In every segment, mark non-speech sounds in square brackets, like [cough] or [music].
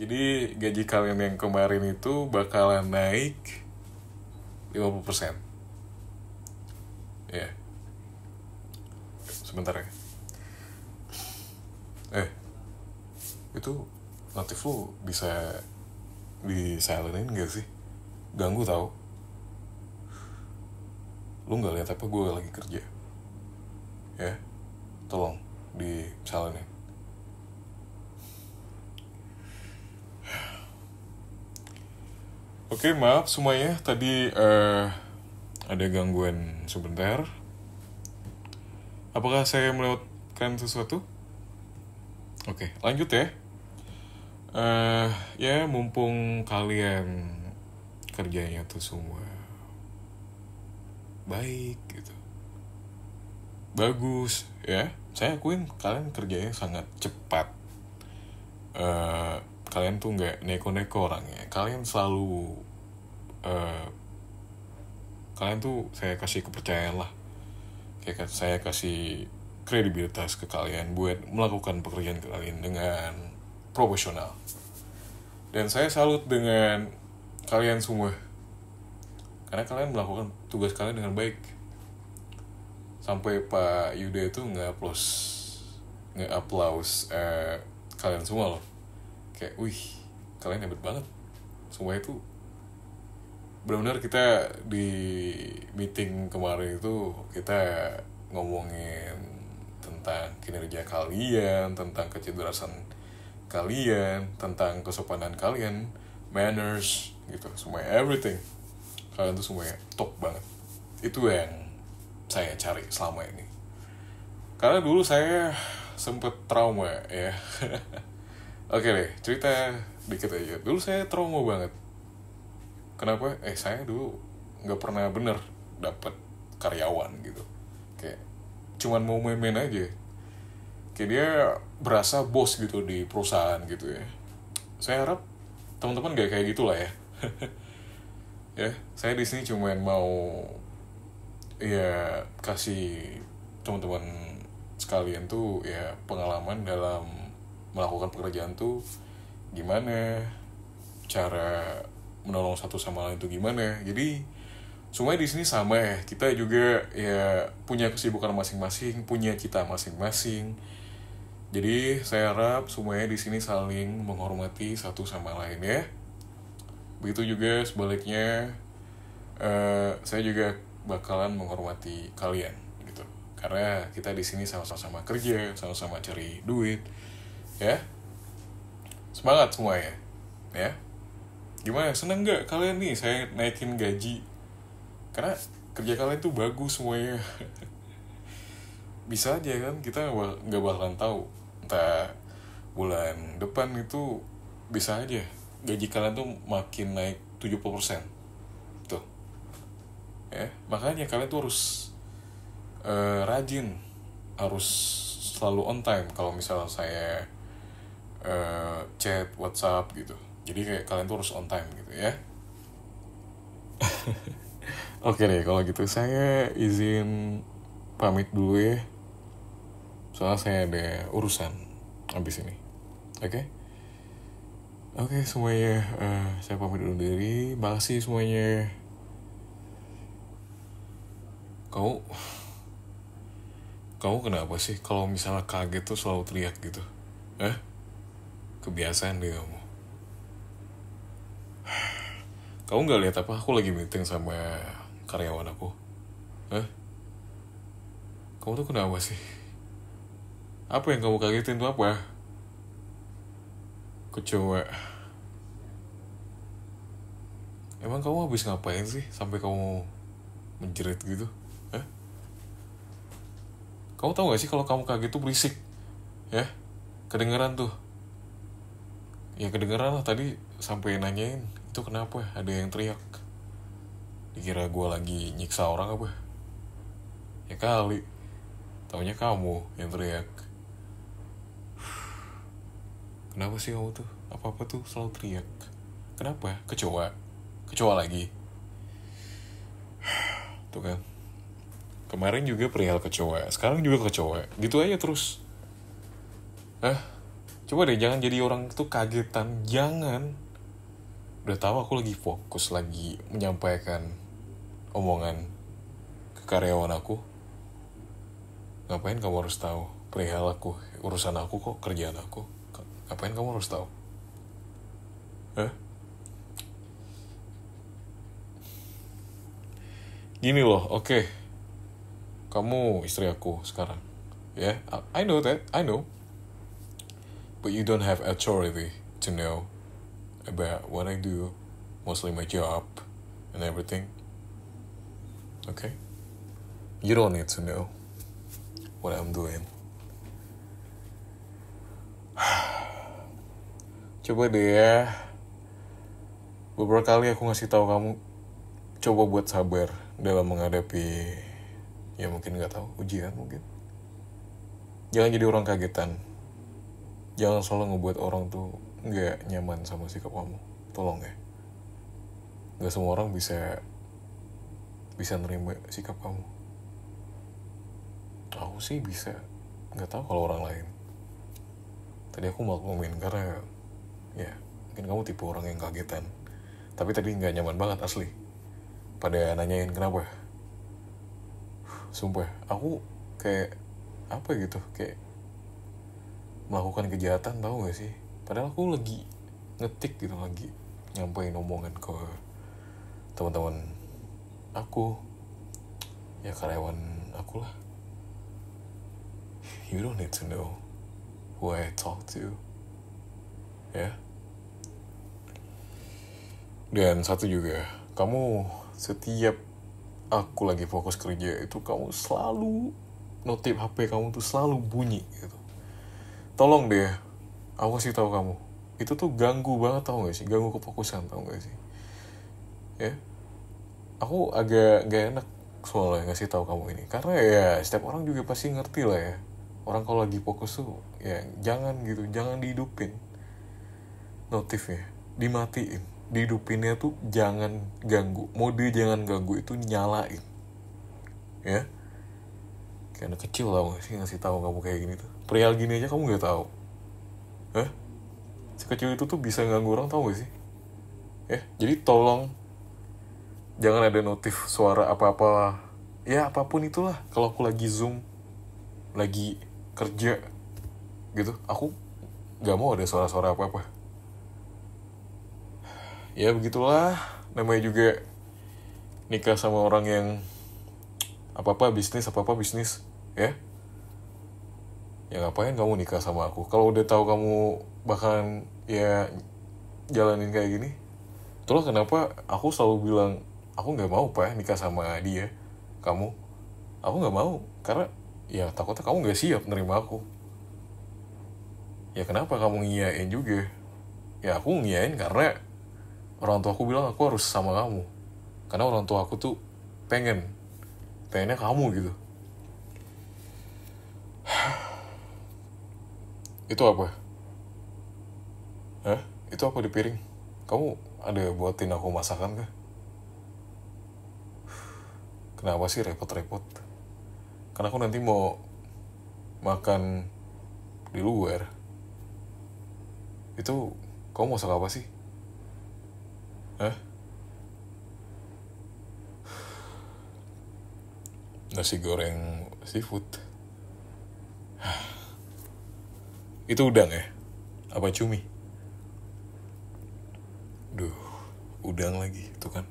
Jadi gaji kalian yang kemarin itu bakalan naik 50%. Ya. Yeah. Sebentar ya. Eh. Itu notif lu bisa di silent gak sih? Ganggu tau. Lu nggak lihat apa gue lagi kerja. Ya. Tolong di silent Oke, okay, maaf semuanya. Tadi uh, ada gangguan sebentar. Apakah saya melewatkan sesuatu? Oke, okay, lanjut ya. Uh, ya, mumpung kalian kerjanya tuh semua baik gitu. Bagus, ya. Saya akuin kalian kerjanya sangat cepat. Uh, kalian tuh nggak neko-neko orangnya kalian selalu uh, kalian tuh saya kasih kepercayaan lah kayak saya kasih kredibilitas ke kalian buat melakukan pekerjaan kalian dengan profesional dan saya salut dengan kalian semua karena kalian melakukan tugas kalian dengan baik sampai Pak Yuda itu nggak plus nggak applause uh, kalian semua loh kayak wih kalian hebat banget semua itu benar-benar kita di meeting kemarin itu kita ngomongin tentang kinerja kalian tentang kecerdasan kalian tentang kesopanan kalian manners gitu semua everything kalian tuh semuanya top banget itu yang saya cari selama ini karena dulu saya sempet trauma ya [laughs] Oke okay deh, cerita dikit aja. Dulu saya trauma banget. Kenapa? Eh, saya dulu nggak pernah bener dapet karyawan gitu. Kayak cuman mau main-main aja. Kayak dia berasa bos gitu di perusahaan gitu ya. Saya harap teman-teman gak kayak gitulah ya. [laughs] ya, saya di sini cuma mau ya kasih teman-teman sekalian tuh ya pengalaman dalam melakukan pekerjaan tuh gimana cara menolong satu sama lain tuh gimana jadi semuanya di sini sama ya kita juga ya punya kesibukan masing-masing punya cita masing-masing jadi saya harap semuanya di sini saling menghormati satu sama lain ya. Begitu juga sebaliknya uh, saya juga bakalan menghormati kalian gitu. Karena kita di sini sama-sama kerja, sama-sama cari duit, ya semangat semuanya ya gimana seneng nggak kalian nih saya naikin gaji karena kerja kalian tuh bagus semuanya [laughs] bisa aja kan kita nggak bakalan tahu entah bulan depan itu bisa aja gaji kalian tuh makin naik 70% tuh ya makanya kalian tuh harus uh, rajin harus selalu on time kalau misalnya saya uh, chat WhatsApp gitu jadi kayak kalian tuh harus on time gitu ya [laughs] Oke deh kalau gitu saya izin pamit dulu ya soalnya saya ada urusan habis ini oke okay? oke okay, semuanya uh, saya pamit dulu diri makasih semuanya kau kau kenapa sih kalau misalnya kaget tuh selalu teriak gitu eh kebiasaan deh kamu [sighs] kamu nggak lihat apa aku lagi meeting sama karyawan aku eh? kamu tuh kenapa sih apa yang kamu kagetin tuh apa kecewa emang kamu habis ngapain sih sampai kamu menjerit gitu eh? kamu tahu gak sih kalau kamu kaget tuh berisik ya kedengeran tuh ya kedengeran lah tadi sampai nanyain itu kenapa ada yang teriak dikira gue lagi nyiksa orang apa ya kali taunya kamu yang teriak kenapa sih kamu tuh apa apa tuh selalu teriak kenapa kecoa kecoa lagi tuh kan kemarin juga perihal kecoa sekarang juga kecoa gitu aja terus eh coba deh jangan jadi orang itu kagetan jangan udah tahu aku lagi fokus lagi menyampaikan omongan ke karyawan aku ngapain kamu harus tahu perihal aku urusan aku kok kerjaan aku ngapain kamu harus tahu Hah? gini loh oke okay. kamu istri aku sekarang ya yeah, I know that I know but you don't have authority to know about what I do, mostly my job and everything. Okay? You don't need to know what I'm doing. [sighs] coba deh ya beberapa kali aku ngasih tahu kamu coba buat sabar dalam menghadapi ya mungkin nggak tahu ujian mungkin jangan jadi orang kagetan jangan selalu ngebuat orang tuh nggak nyaman sama sikap kamu tolong ya nggak semua orang bisa bisa nerima sikap kamu aku sih bisa nggak tahu kalau orang lain tadi aku mau komen karena ya mungkin kamu tipe orang yang kagetan tapi tadi nggak nyaman banget asli pada nanyain kenapa sumpah aku kayak apa gitu kayak melakukan kejahatan tahu gak sih padahal aku lagi ngetik gitu lagi nyampein omongan ke teman-teman aku ya karyawan aku lah [laughs] you don't need to know who I talk to ya yeah? dan satu juga kamu setiap aku lagi fokus kerja itu kamu selalu notif HP kamu tuh selalu bunyi gitu tolong deh aku sih tahu kamu itu tuh ganggu banget tau gak sih ganggu kefokusan tau gak sih ya aku agak gak enak soalnya ngasih tahu kamu ini karena ya setiap orang juga pasti ngerti lah ya orang kalau lagi fokus tuh ya jangan gitu jangan dihidupin ya dimatiin dihidupinnya tuh jangan ganggu mode jangan ganggu itu nyalain ya kayak anak kecil lah sih ngasih tahu kamu kayak gini tuh perihal gini aja kamu nggak tahu eh sekecil itu tuh bisa ganggu orang tahu gak sih eh jadi tolong jangan ada notif suara apa-apa ya apapun itulah kalau aku lagi zoom lagi kerja gitu aku nggak mau ada suara-suara apa-apa ya begitulah namanya juga nikah sama orang yang apa apa bisnis apa apa bisnis ya ya ngapain kamu nikah sama aku kalau udah tahu kamu bahkan ya jalanin kayak gini terus kenapa aku selalu bilang aku nggak mau pak nikah sama dia kamu aku nggak mau karena ya takutnya kamu nggak siap nerima aku ya kenapa kamu ngiyain juga ya aku ngiyain karena orang tua aku bilang aku harus sama kamu karena orang tua aku tuh pengen pengennya kamu gitu itu apa? Hah? Itu apa di piring? Kamu ada buatin aku masakan kah? Kenapa sih repot-repot? Karena aku nanti mau makan di luar. Itu kamu masak apa sih? Hah? Nasi goreng seafood. Itu udang ya? Apa cumi? Duh, udang lagi, itu kan.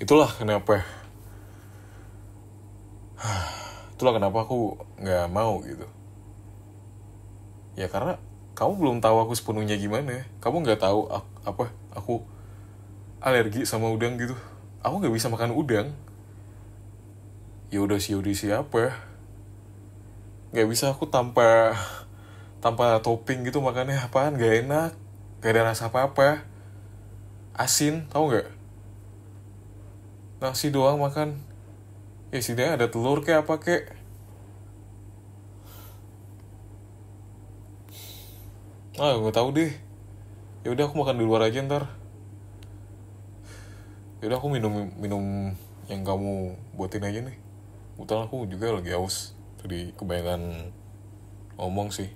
Itulah kenapa [sighs] itulah kenapa aku nggak mau gitu ya karena kamu belum tahu aku sepenuhnya gimana kamu nggak tahu aku, apa aku alergi sama udang gitu aku nggak bisa makan udang ya udah sih udah siapa nggak bisa aku tanpa tanpa topping gitu makannya apaan gak enak gak ada rasa apa-apa asin tau gak nasi doang makan ya sini ada telur kayak apa kek ah nggak tau deh ya udah aku makan di luar aja ntar ya udah aku minum minum yang kamu buatin aja nih utang aku juga lagi haus tadi kebanyakan ngomong sih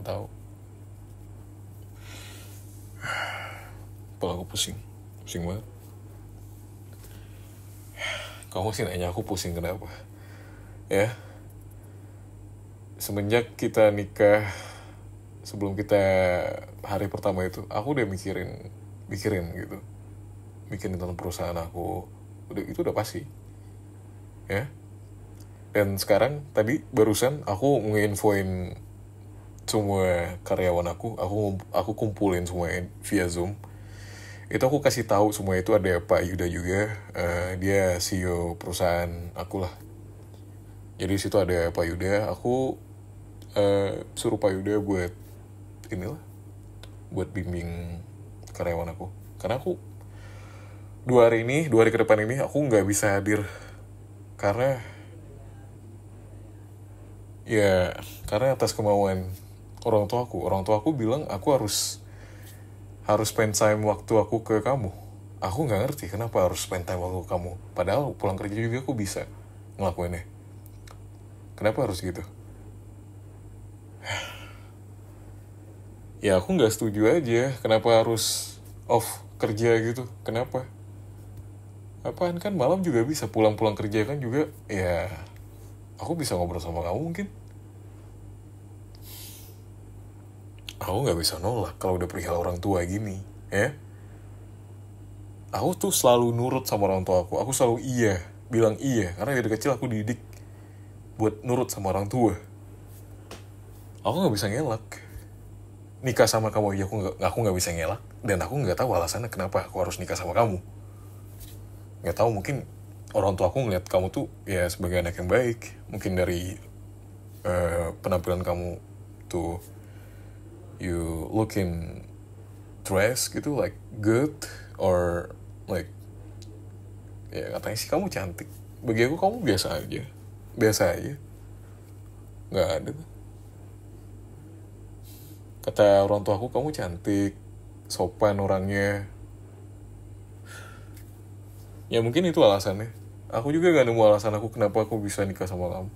Gak tahu. Kepala aku pusing. Pusing banget. Kamu sih nanya aku pusing kenapa? Ya. Semenjak kita nikah sebelum kita hari pertama itu, aku udah mikirin mikirin gitu. Mikirin tentang perusahaan aku. Udah itu udah pasti. Ya. Dan sekarang tadi barusan aku nginfoin semua karyawan aku aku aku kumpulin semuanya via zoom itu aku kasih tahu semua itu ada Pak Yuda juga uh, dia CEO perusahaan aku lah jadi situ ada Pak Yuda aku uh, suruh Pak Yuda buat inilah buat bimbing karyawan aku karena aku dua hari ini dua hari ke depan ini aku nggak bisa hadir karena ya karena atas kemauan orang tuaku orang tuaku bilang aku harus harus spend time waktu aku ke kamu aku nggak ngerti kenapa harus spend time waktu kamu padahal pulang kerja juga aku bisa ngelakuinnya kenapa harus gitu [sighs] ya aku nggak setuju aja kenapa harus off kerja gitu kenapa apaan kan malam juga bisa pulang-pulang kerja kan juga ya aku bisa ngobrol sama kamu mungkin aku nggak bisa nolak kalau udah perihal orang tua gini ya aku tuh selalu nurut sama orang tua aku aku selalu iya bilang iya karena dari kecil aku dididik buat nurut sama orang tua aku nggak bisa ngelak nikah sama kamu aja aku nggak aku nggak bisa ngelak dan aku nggak tahu alasannya kenapa aku harus nikah sama kamu nggak tahu mungkin orang tua aku ngeliat kamu tuh ya sebagai anak yang baik mungkin dari uh, penampilan kamu tuh you looking dress gitu like good or like ya katanya sih kamu cantik bagi aku kamu biasa aja biasa aja nggak ada kata orang tua aku kamu cantik sopan orangnya ya mungkin itu alasannya aku juga gak nemu alasan aku kenapa aku bisa nikah sama kamu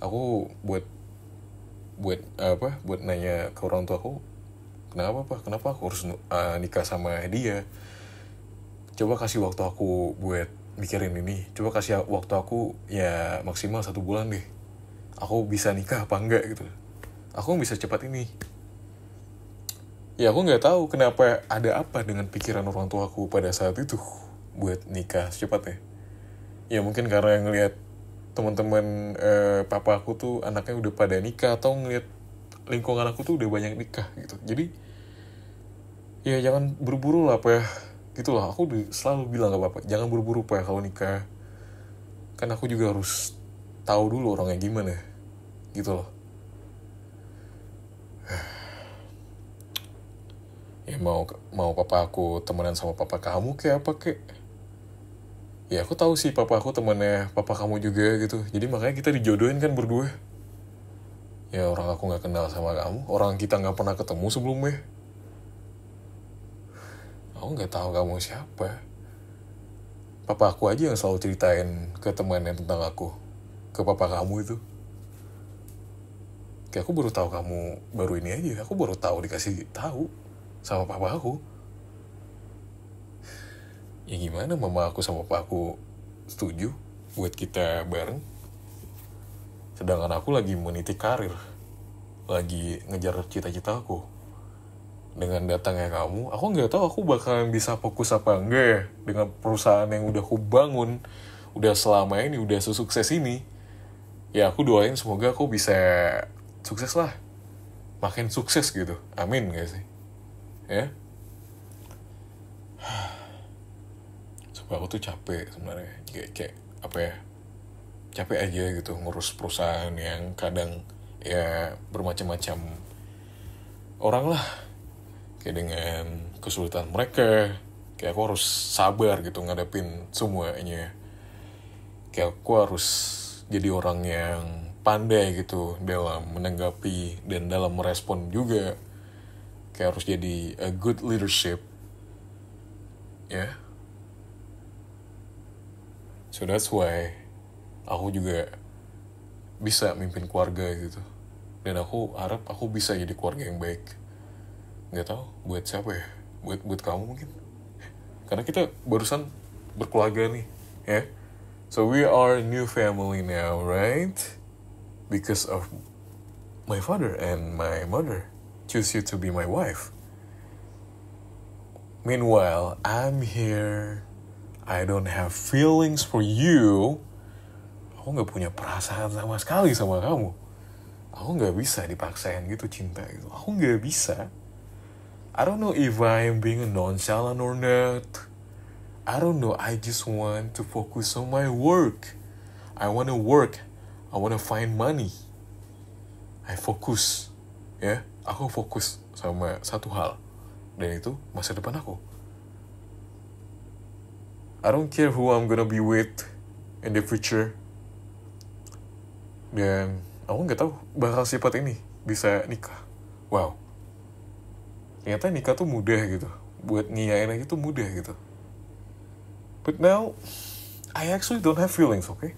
aku buat buat apa buat nanya ke orang tua aku kenapa pak kenapa aku harus uh, nikah sama dia coba kasih waktu aku buat mikirin ini coba kasih waktu aku ya maksimal satu bulan deh aku bisa nikah apa enggak gitu aku bisa cepat ini ya aku nggak tahu kenapa ada apa dengan pikiran orang tua aku pada saat itu buat nikah secepatnya ya mungkin karena yang ngelihat teman-teman eh, papa aku tuh anaknya udah pada nikah atau ngeliat lingkungan aku tuh udah banyak nikah gitu jadi ya jangan buru-buru lah apa ya gitulah aku selalu bilang ke bapak jangan buru-buru pak ya kalau nikah kan aku juga harus tahu dulu orangnya gimana gitu loh [sighs] ya mau mau papa aku temenan sama papa kamu kayak apa kek ya aku tahu sih papa aku temannya papa kamu juga gitu jadi makanya kita dijodohin kan berdua ya orang aku nggak kenal sama kamu orang kita nggak pernah ketemu sebelumnya aku nggak tahu kamu siapa papa aku aja yang selalu ceritain ke temannya tentang aku ke papa kamu itu kayak aku baru tahu kamu baru ini aja aku baru tahu dikasih tahu sama papa aku ya gimana mama aku sama papa aku setuju buat kita bareng sedangkan aku lagi meniti karir lagi ngejar cita-cita aku dengan datangnya kamu aku nggak tahu aku bakalan bisa fokus apa enggak ya dengan perusahaan yang udah aku bangun udah selama ini udah sukses ini ya aku doain semoga aku bisa sukses lah makin sukses gitu amin gak sih ya aku tuh capek sebenarnya kayak kayak apa ya capek aja gitu ngurus perusahaan yang kadang ya bermacam-macam orang lah kayak dengan kesulitan mereka kayak aku harus sabar gitu ngadepin semuanya kayak aku harus jadi orang yang pandai gitu dalam menanggapi dan dalam merespon juga kayak harus jadi a good leadership ya yeah so that's why aku juga bisa mimpin keluarga gitu dan aku harap aku bisa jadi keluarga yang baik Gak tau, buat siapa ya buat buat kamu mungkin karena kita barusan berkeluarga nih ya yeah? so we are new family now right because of my father and my mother choose you to be my wife meanwhile i'm here I don't have feelings for you, aku nggak punya perasaan sama sekali sama kamu. Aku nggak bisa dipaksain gitu cinta gitu. Aku nggak bisa. I don't know if I'm being a nonchalant or not. I don't know. I just want to focus on my work. I want to work. I want to find money. I focus. Ya, yeah? aku fokus sama satu hal. Dan itu masa depan aku. I don't care who I'm gonna be with in the future dan aku nggak tahu bakal sifat ini bisa nikah wow ternyata nikah tuh mudah gitu buat ngiyain aja tuh mudah gitu but now I actually don't have feelings okay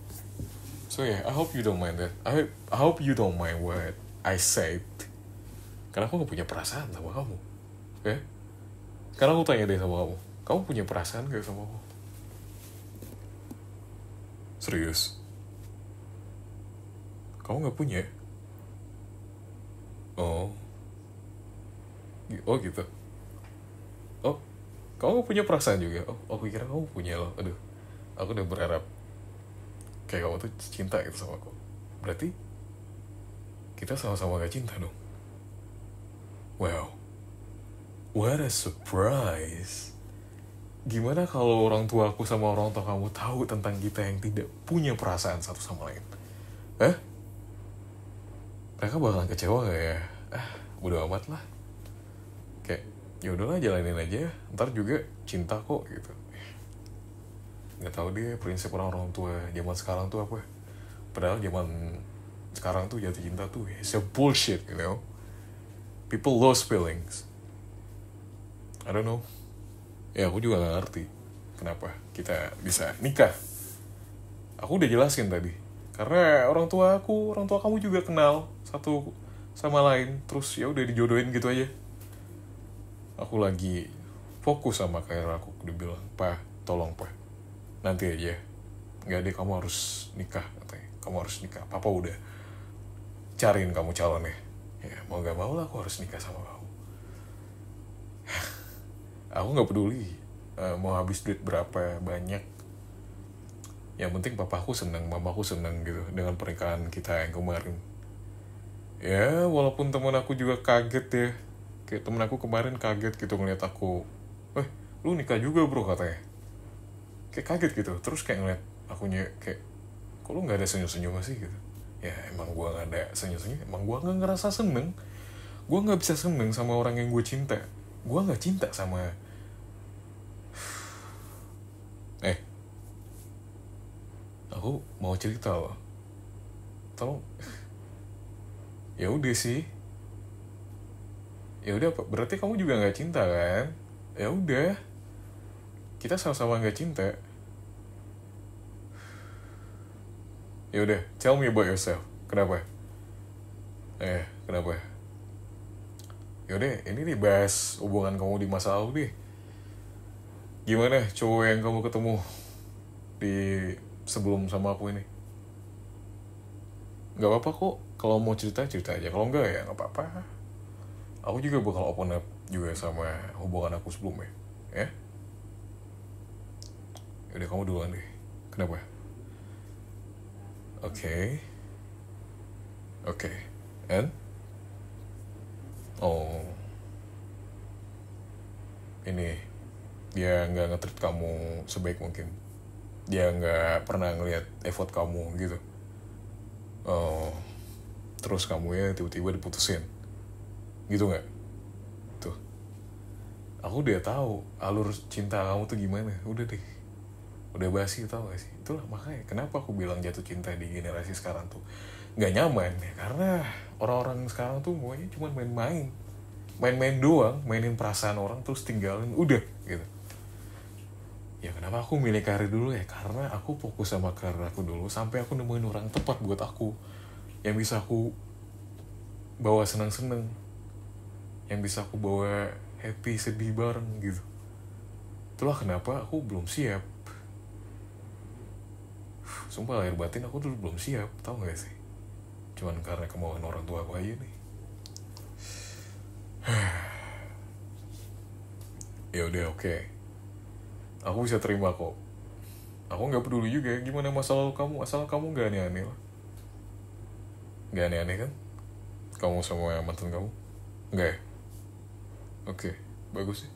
so yeah I hope you don't mind that I hope, I hope you don't mind what I said karena aku gak punya perasaan sama kamu Oke? Ya? okay? karena aku tanya deh sama kamu kamu punya perasaan gak sama aku Serius? Kamu gak punya? Ya? Oh. Oh gitu. Oh, kamu punya perasaan juga? Oh, aku kira kamu punya loh. Aduh, aku udah berharap kayak kamu tuh cinta gitu sama aku. Berarti kita sama-sama gak cinta dong. Wow, what a surprise! gimana kalau orang tua aku sama orang tua kamu tahu tentang kita yang tidak punya perasaan satu sama lain? Eh? Mereka bakalan kecewa gak ya? Eh, udah amat lah. Kayak, ya udahlah jalanin aja, ya. ntar juga cinta kok gitu. Gak tahu dia prinsip orang-orang tua zaman sekarang tuh apa. Padahal zaman sekarang tuh jatuh cinta tuh it's a bullshit, you know. People lose feelings. I don't know ya aku juga gak ngerti kenapa kita bisa nikah aku udah jelasin tadi karena orang tua aku orang tua kamu juga kenal satu sama lain terus ya udah dijodohin gitu aja aku lagi fokus sama karir aku dibilang pak tolong pak nanti aja nggak deh kamu harus nikah katanya kamu harus nikah papa udah cariin kamu calonnya ya mau gak mau lah aku harus nikah sama kamu aku nggak peduli uh, mau habis duit berapa banyak yang penting papaku seneng mama mamaku seneng gitu dengan pernikahan kita yang kemarin ya walaupun teman aku juga kaget ya kayak temen aku kemarin kaget gitu ngeliat aku eh lu nikah juga bro katanya kayak kaget gitu terus kayak ngeliat akunya kayak kok lu nggak ada senyum senyum sih gitu ya emang gua nggak ada senyum senyum emang gua nggak ngerasa seneng gua nggak bisa seneng sama orang yang gue cinta gue nggak cinta sama eh aku mau cerita loh tolong ya udah sih ya udah berarti kamu juga nggak cinta kan ya udah kita sama-sama nggak cinta ya udah tell me about yourself kenapa eh kenapa yaudah ini nih bahas hubungan kamu di masa lalu deh gimana cowok yang kamu ketemu di sebelum sama aku ini nggak apa-apa kok kalau mau cerita cerita aja kalau enggak ya nggak apa-apa aku juga bakal open up juga sama hubungan aku sebelumnya ya yaudah kamu duluan deh kenapa oke okay. oke okay. and oh ini dia nggak ngetrit kamu sebaik mungkin dia nggak pernah ngelihat effort kamu gitu oh terus kamu ya tiba-tiba diputusin gitu nggak tuh aku udah tahu alur cinta kamu tuh gimana udah deh udah basi tau gak sih itulah makanya kenapa aku bilang jatuh cinta di generasi sekarang tuh nggak nyaman ya karena orang-orang sekarang tuh maunya cuma main-main main-main doang mainin perasaan orang terus tinggalin udah gitu ya kenapa aku milih karir dulu ya karena aku fokus sama karir aku dulu sampai aku nemuin orang tepat buat aku yang bisa aku bawa senang-senang yang bisa aku bawa happy sedih bareng gitu itulah kenapa aku belum siap sumpah lahir batin aku dulu belum siap tau gak sih cuman karena kemauan orang tua gue aja nih [sighs] ya udah oke okay. aku bisa terima kok aku nggak peduli juga ya, gimana masalah kamu asal kamu gak aneh-aneh lah gak aneh-aneh kan kamu sama yang mantan kamu nggak ya oke okay. bagus sih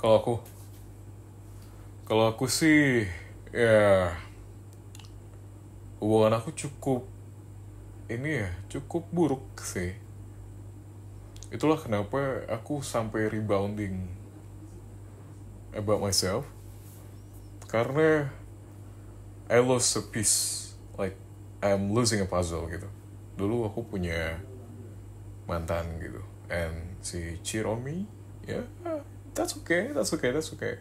kalau aku kalau aku sih ya hubungan aku cukup ini ya cukup buruk sih itulah kenapa aku sampai rebounding about myself karena I lost a piece like I'm losing a puzzle gitu dulu aku punya mantan gitu and si cheer on me ya yeah, that's okay that's okay that's okay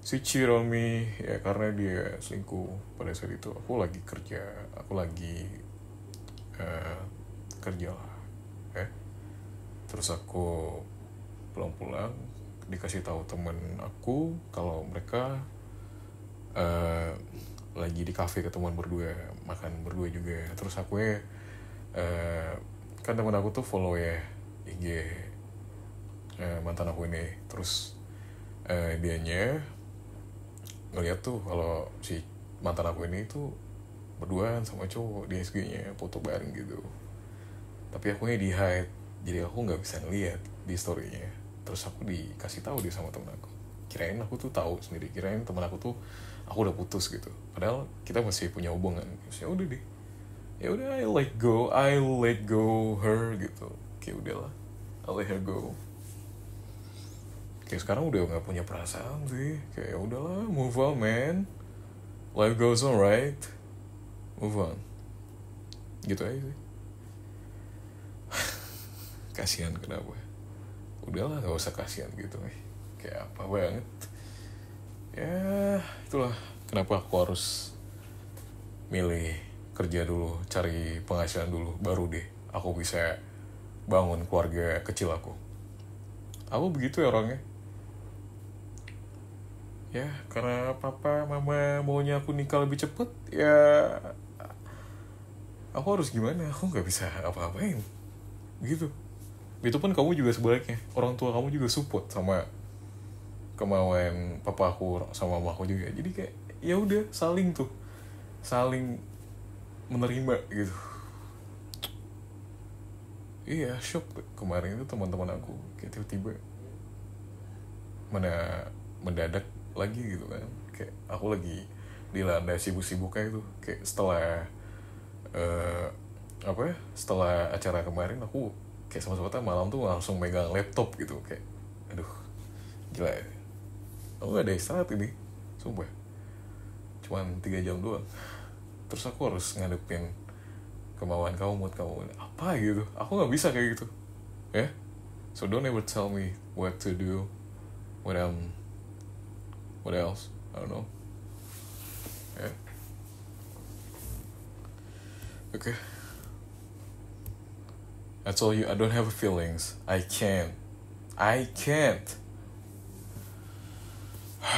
si cheer on me ya karena dia selingkuh pada saat itu aku lagi kerja aku lagi Eh, kerja kerja ya. eh terus aku pulang-pulang dikasih tahu temen aku kalau mereka uh, lagi di kafe ketemuan berdua makan berdua juga terus aku ya uh, kan temen aku tuh follow ya IG uh, mantan aku ini terus uh, dianya ngeliat tuh kalau si mantan aku ini tuh berduaan sama cowok di SG-nya foto bareng gitu tapi nya di hide jadi aku nggak bisa ngeliat di storynya terus aku dikasih tahu dia sama temen aku kirain aku tuh tahu sendiri kirain temen aku tuh aku udah putus gitu padahal kita masih punya hubungan ya udah deh ya udah I let go I let go her gitu kayak lah I let her go kayak sekarang udah nggak punya perasaan sih kayak ya udahlah move on man life goes on right move on gitu aja sih [laughs] kasihan kenapa ya? udahlah gak usah kasihan gitu nih kayak apa banget ya itulah kenapa aku harus milih kerja dulu cari penghasilan dulu baru deh aku bisa bangun keluarga kecil aku aku begitu ya orangnya ya karena papa mama maunya aku nikah lebih cepet ya aku harus gimana aku nggak bisa apa-apain gitu itu pun kamu juga sebaliknya orang tua kamu juga support sama kemauan papa aku sama mama aku juga jadi kayak ya udah saling tuh saling menerima gitu iya shock kemarin itu teman-teman aku kayak tiba-tiba mana mendadak lagi gitu kan kayak aku lagi dilanda sibuk-sibuknya itu kayak setelah uh, apa ya setelah acara kemarin aku kayak sama sempat malam tuh langsung megang laptop gitu kayak aduh gila ya aku gak ada istirahat ini sumpah cuman tiga jam doang terus aku harus ngadepin kemauan kamu mood kamu apa gitu aku nggak bisa kayak gitu ya yeah? so don't ever tell me what to do what I'm what else I don't know Okay? I told you I don't have feelings. I can't. I can't. [sighs]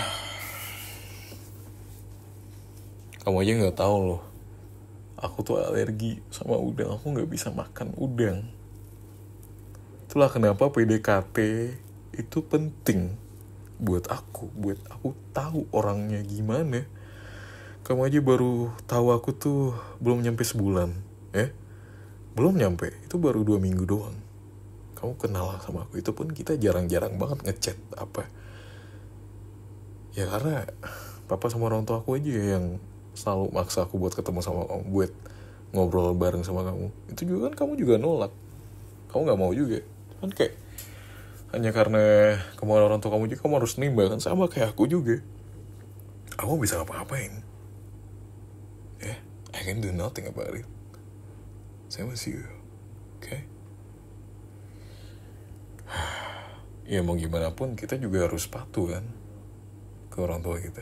Kamu aja nggak tahu loh. Aku tuh alergi sama udang. Aku nggak bisa makan udang. Itulah kenapa PDKT itu penting buat aku, buat aku tahu orangnya gimana kamu aja baru tahu aku tuh belum nyampe sebulan eh belum nyampe itu baru dua minggu doang kamu kenal sama aku itu pun kita jarang-jarang banget ngechat apa ya karena papa sama orang tua aku aja yang selalu maksa aku buat ketemu sama kamu buat ngobrol bareng sama kamu itu juga kan kamu juga nolak kamu nggak mau juga kan kayak hanya karena kemauan orang tua kamu juga kamu harus nimbang kan sama kayak aku juga aku bisa ngapa-ngapain I can do nothing about it. Same as you. Okay? [sighs] ya mau gimana pun kita juga harus patuh kan ke orang tua kita.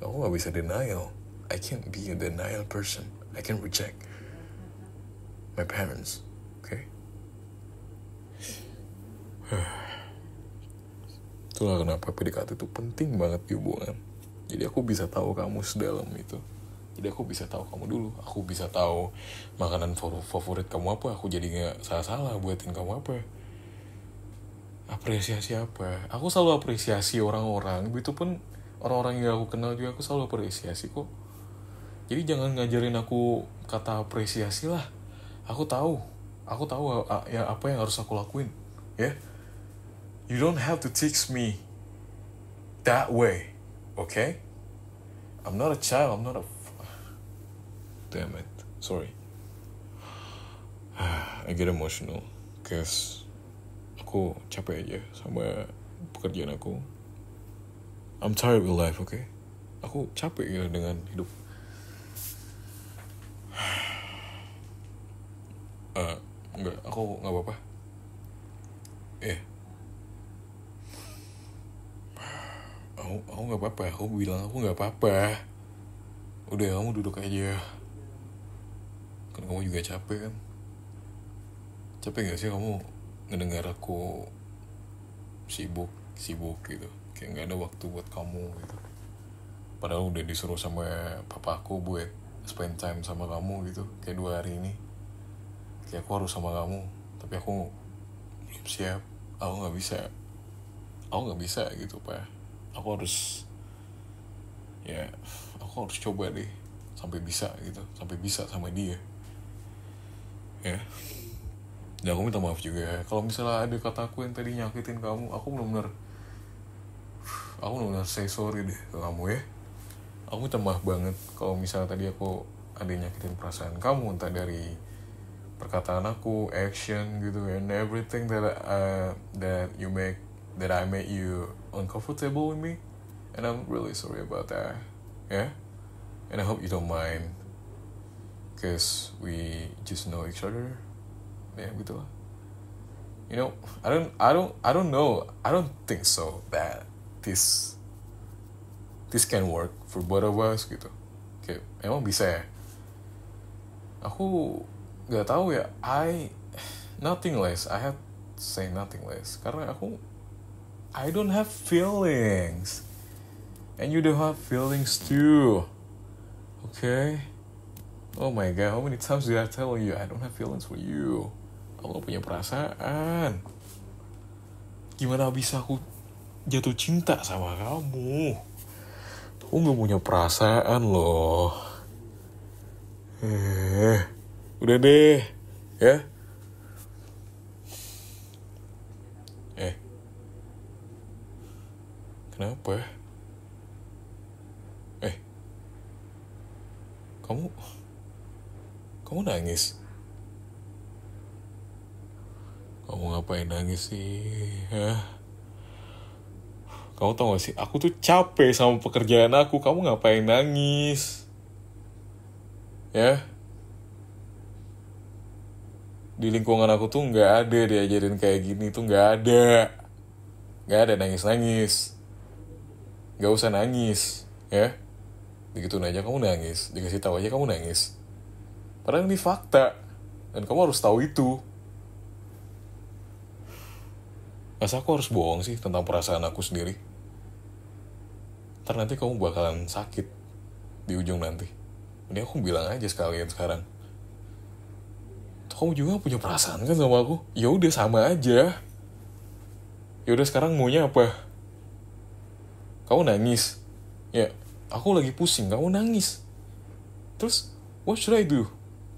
Kamu gak bisa denial. I can't be a denial person. I can reject my parents. Okay? [sighs] Itulah kenapa PDKT itu penting banget di hubungan. Jadi aku bisa tahu kamu sedalam itu jadi aku bisa tahu kamu dulu aku bisa tahu makanan favorit kamu apa aku jadi nggak salah salah buatin kamu apa apresiasi apa aku selalu apresiasi orang-orang itu pun orang-orang yang aku kenal juga aku selalu apresiasi kok jadi jangan ngajarin aku kata apresiasi lah aku tahu aku tahu ya apa yang harus aku lakuin ya yeah? you don't have to teach me that way okay I'm not a child I'm not a damn it. Sorry. [sighs] I get emotional cause aku capek aja sama pekerjaan aku. I'm tired with life, oke? Okay? Aku capek ya dengan hidup. Uh, [sighs] enggak, aku nggak apa-apa. Eh, [sighs] aku aku nggak apa-apa. Aku bilang aku nggak apa-apa. Udah kamu duduk aja kan kamu juga capek kan capek gak sih kamu ngedengar aku sibuk sibuk gitu kayak nggak ada waktu buat kamu gitu padahal udah disuruh sama papa aku buat spend time sama kamu gitu kayak dua hari ini kayak aku harus sama kamu tapi aku belum siap aku nggak bisa aku nggak bisa gitu pak aku harus ya aku harus coba deh sampai bisa gitu sampai bisa sama dia ya dan ya, aku minta maaf juga ya kalau misalnya ada kataku yang tadi nyakitin kamu aku benar-benar aku benar-benar say sorry deh ke kamu ya aku minta maaf banget kalau misalnya tadi aku ada nyakitin perasaan kamu entah dari perkataan aku action gitu and everything that uh, that you make that I make you uncomfortable with me and I'm really sorry about that yeah and I hope you don't mind because we just know each other yeah. gitu lah you know I don't I don't I don't know I don't think so that this this can work for both of us gitu kayak emang bisa ya aku nggak tahu ya I nothing less I have say nothing less karena aku I don't have feelings and you don't have feelings too okay Oh my god, how many times did I tell you I don't have feelings for you? Aku gak punya perasaan. Gimana bisa aku jatuh cinta sama kamu? Aku gak punya perasaan loh. Eh, udah deh, ya. Eh, kenapa? Eh, kamu kamu nangis? Kamu ngapain nangis sih? Hah? Kamu tau gak sih, aku tuh capek sama pekerjaan aku. Kamu ngapain nangis? Ya? Di lingkungan aku tuh nggak ada diajarin kayak gini tuh nggak ada. Nggak ada nangis-nangis. Nggak usah nangis, ya? Begitu aja kamu nangis. Dikasih tahu aja kamu nangis. Padahal ini fakta. Dan kamu harus tahu itu. Masa aku harus bohong sih tentang perasaan aku sendiri? Ntar nanti kamu bakalan sakit di ujung nanti. Ini aku bilang aja sekalian sekarang. Kamu juga punya perasaan kan sama aku? Ya udah sama aja. Ya udah sekarang maunya apa? Kamu nangis. Ya, aku lagi pusing, kamu nangis. Terus, what should I do?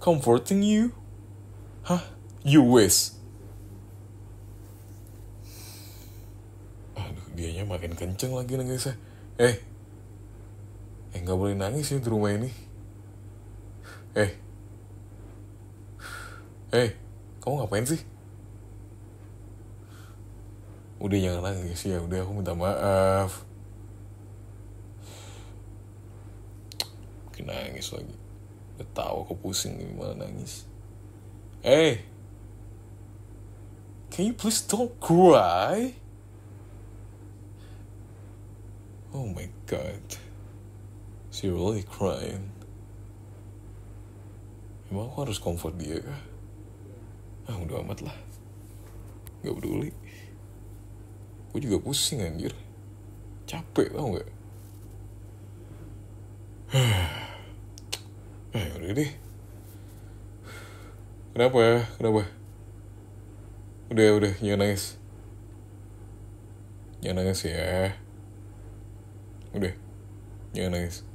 comforting you? Hah? You wish? Aduh, dianya makin kenceng lagi nangisnya. Eh, eh nggak boleh nangis ya di rumah ini. Eh, eh, kamu ngapain sih? Udah jangan nangis ya, udah aku minta maaf. Makin nangis lagi ketawa aku pusing gimana nangis hey eh, can you please don't cry oh my god she really crying emang aku harus comfort dia kah ah udah amat lah gak peduli gue juga pusing anjir capek tau gak [sighs] eh ya udah deh kenapa ya kenapa udah udah jangan nangis jangan nangis ya udah jangan nangis